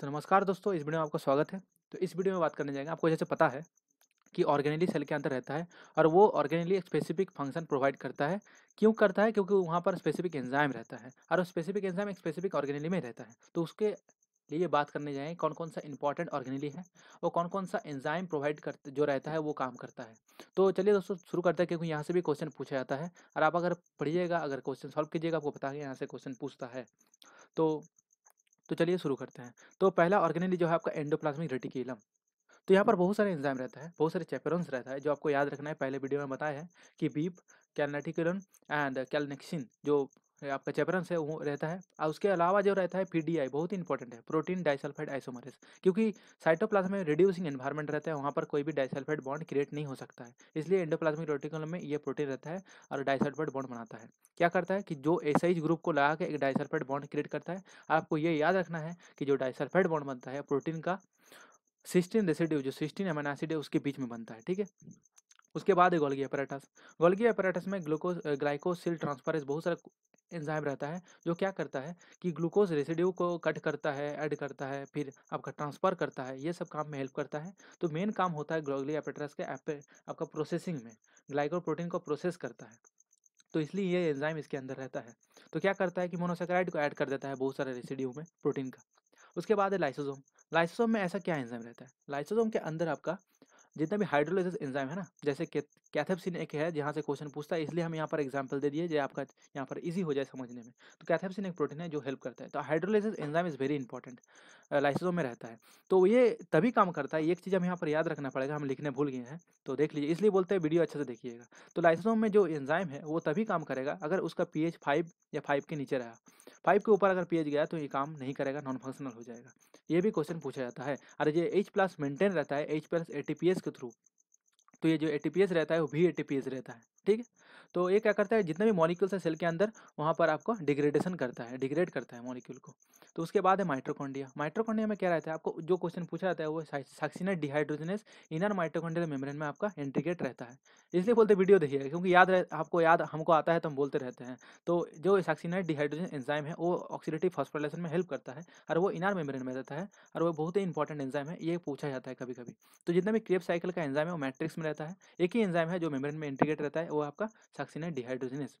तो नमस्कार दोस्तों इस वीडियो में आपका स्वागत है तो इस वीडियो में बात करने जाएंगे आपको जैसे पता है कि ऑर्गेनली सेल के अंदर रहता है और वो ऑर्गेनली स्पेसिफिक फंक्शन प्रोवाइड करता है क्यों करता है क्योंकि वहाँ पर स्पेसिफिक एंजाइम रहता है और स्पेसिफिक एंजाइम एक स्पेसिफिक ऑर्गेनली में रहता है तो उसके लिए बात करने जाएंगे कौन कौन सा इंपॉर्टेंट ऑर्गेनली है और कौन कौन सा एंजाइम प्रोवाइड कर जो रहता है वो काम करता है तो चलिए दोस्तों शुरू करते हैं क्योंकि यहाँ से भी क्वेश्चन पूछा जाता है और आप अगर पढ़िएगा अगर क्वेश्चन सॉल्व कीजिएगा आपको पता है यहाँ से क्वेश्चन पूछता है तो तो चलिए शुरू करते हैं तो पहला ऑर्गेनिक जो है आपका एंडोप्लाज्मिक रेटिकुलम तो यहाँ पर बहुत सारे एंजाइम रहता है बहुत सारे चेपेरोन्स रहता है जो आपको याद रखना है पहले वीडियो में बताया है कि बीप कैलनेटिकुलम एंड कैलनेक्सिन जो आपका चेपरन से वो रहता है और उसके अलावा जो रहता है पीडीआई बहुत ही इंपॉर्टेंट है प्रोटीन डाइसल्फाइड आइसोमरेस क्योंकि साइटोप्लाज्म में रिड्यूसिंग एन्वायरमेंट रहता है वहाँ पर कोई भी डाइसल्फाइड बॉन्ड क्रिएट नहीं हो सकता है इसलिए एंडोप्लाज्मिक रोटिकल में ये प्रोटीन रहता है और डाइसल्फाइड बॉन्ड बनाता है क्या करता है कि जो एसआईज ग्रुप को लगा के एक डाइसल्फाइड बॉन्ड क्रिएट करता है आपको ये याद रखना है कि जो डाइसल्फाइड बॉन्ड बनता है प्रोटीन का सिस्टिन रेसिड्यू जो सिस्टिन एमन एसिड है उसके बीच में बनता है ठीक है उसके बाद है गोल्गी अपराटस गोल्गी अपराटस में ग्लूकोज ग्लाइकोसिल ट्रांसफर बहुत सारा एंजाइम रहता है जो क्या करता है कि ग्लूकोज रेसिड्यू को कट करता है ऐड करता है फिर आपका ट्रांसफ़र करता है ये सब काम में हेल्प करता है तो मेन काम होता है ग्लोगली एपेट्रस के एपे, आपका प्रोसेसिंग में ग्लाइकोप्रोटीन को प्रोसेस करता है तो इसलिए ये एंजाइम इसके अंदर रहता है तो क्या करता है कि मोनोसेक्राइड को ऐड कर देता है बहुत सारे रेसिड्यू में प्रोटीन का उसके बाद है लाइसोजोम लाइसोसोम में ऐसा क्या एंजाइम रहता है लाइसोजोम के अंदर आपका जितना भी हाइड्रोलाइसिस एंजाइम है ना जैसे कैथेप्सिन एक है जहाँ से क्वेश्चन पूछता है इसलिए हम यहाँ पर एग्जाम्पल दे दिए जो आपका यहाँ पर ईजी हो जाए समझने में तो कैथेप्सिन एक प्रोटीन है जो हेल्प करता है तो hydrolysis enzyme is very important लाइसेंसों में रहता है तो ये तभी काम करता है एक चीज़ हमें यहाँ पर याद रखना पड़ेगा हम लिखने भूल गए हैं तो देख लीजिए इसलिए बोलते हैं वीडियो अच्छे से देखिएगा तो लाइसेंसों में जो एंजाइम है वो तभी काम करेगा अगर उसका पी फाइव या फाइव के नीचे रहा फाइव के ऊपर अगर पी गया तो ये काम नहीं करेगा नॉन फंक्शनल हो जाएगा ये भी क्वेश्चन पूछा जाता है और ये एच प्लस मेंटेन रहता है एच प्लस ए के थ्रू तो ये जो ए रहता है वो भी ए रहता है ठीक है तो ये क्या करता है जितने भी मॉलिक्यूल्स है सेल के अंदर वहाँ पर आपको डिग्रेडेशन करता है डिग्रेड करता है मॉलिक्यूल को तो उसके बाद है माइट्रोकॉन्डिया माइट्रोकॉन्डिया में क्या रहता है आपको जो क्वेश्चन पूछा जाता है वो साक्सीनेट डिहाइड्रोजनस इनर माइट्रोकॉन्डियल मेम्ब्रेन में आपका इंटीग्रेट रहता है इसलिए बोलते वीडियो देखिएगा क्योंकि याद रह, आपको याद हमको आता है तो हम बोलते रहते हैं तो जो साक्सीनाइट डिहाइड्रोजन एंजाइम है वो ऑक्सीडेटिव फॉस्फोराइलेशन में हेल्प करता है और वो इनर मेम्ब्रेन में रहता है और वो बहुत ही इंपॉर्टेंट एंजाइम है ये पूछा जाता है कभी कभी तो जितना भी क्रेप साइकिल का एंजाइम है वो मैट्रिक्स में रहता है एक ही एंजाइम है जो मेम्ब्रेन में इंटीग्रेट रहता है वो आपका ऑक्सीजन है डिहाइड्रोजिनेस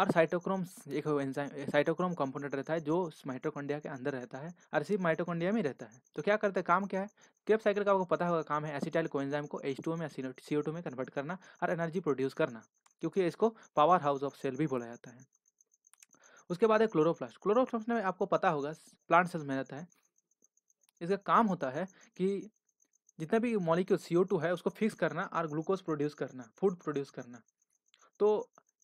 और साइटोक्रोम एक एंजाइम साइटोक्रोम कंपोनेंट रहता है जो माइटोकॉन्ड्रिया के अंदर रहता है और सिर्फ माइटोकॉन्ड्रिया में रहता है तो क्या करते हैं काम क्या है क्रेब साइकिल का आपको पता होगा काम है एसिटाइल को एंजाइम को एच में सी ओ में कन्वर्ट करना और एनर्जी प्रोड्यूस करना क्योंकि इसको पावर हाउस ऑफ सेल भी बोला जाता है उसके बाद है क्लोरोप्लास्ट क्लोरोप्लास्ट में आपको पता होगा प्लांट सेल्स में रहता है इसका काम होता है कि जितना भी मॉलिक्यूल सी ओ है उसको फिक्स करना और ग्लूकोज प्रोड्यूस करना फूड प्रोड्यूस करना तो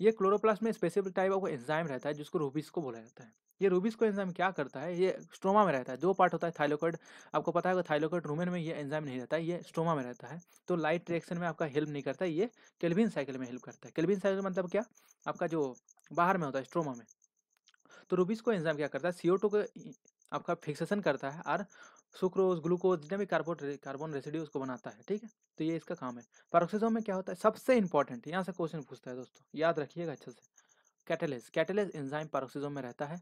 ये क्लोरोप्लास्ट में स्पेसिफिक टाइप ऑफ एंजाइम रहता है जिसको रूबिस को बोला जाता है ये रूबिस को एंजाइम क्या करता है ये स्ट्रोमा में रहता है जो पार्ट होता है थाइलोकॉइड आपको पता है थाइलोकॉइड रूमेन में ये एंजाइम नहीं रहता है ये स्ट्रोमा में रहता है तो लाइट रिएक्शन में आपका हेल्प नहीं करता ये केल्विन साइकिल में हेल्प करता है केल्विन साइकिल मतलब क्या आपका जो बाहर में होता है स्ट्रोमा में तो रूबिस को एंजाइम क्या करता है सीओ को आपका फिक्सेशन करता है और सुक्रोज ग्लूकोज जितने भी कार्बोट कार्बन रेसिड्यूज को बनाता है ठीक है तो ये इसका काम है पैरोक्सिजम में क्या होता है सबसे इंपॉर्टेंट यहाँ से क्वेश्चन पूछता है दोस्तों याद रखिएगा अच्छे से कैटेलेज कैटेलेज एंजाइम पैरोक्सिजम में रहता है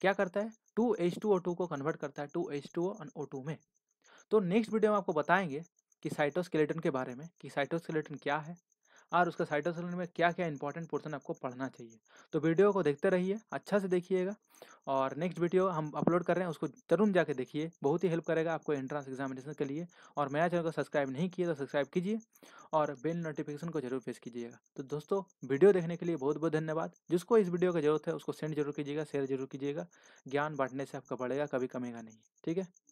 क्या करता है two H two O two को कन्वर्ट करता है two H two O O two में तो नेक्स्ट वीडियो में आपको बताएंगे कि साइटोस्केलेटन के बारे में कि साइटोस्केलेटन क्या है और उसका साइटोसल में क्या क्या इंपॉर्टेंट पोर्सन आपको पढ़ना चाहिए तो वीडियो को देखते रहिए अच्छा से देखिएगा और नेक्स्ट वीडियो हम अपलोड कर रहे हैं उसको जरूर जाके देखिए बहुत ही हेल्प करेगा आपको एंट्रेंस एग्जामिनेशन के लिए और मेरा चैनल को सब्सक्राइब नहीं किया तो सब्सक्राइब कीजिए और बेल नोटिफिकेशन को जरूर प्रेस कीजिएगा तो दोस्तों वीडियो देखने के लिए बहुत बहुत धन्यवाद जिसको इस वीडियो की जरूरत है उसको सेंड जरूर कीजिएगा शेयर जरूर कीजिएगा ज्ञान बांटने से आपका बढ़ेगा कभी कमेगा नहीं ठीक है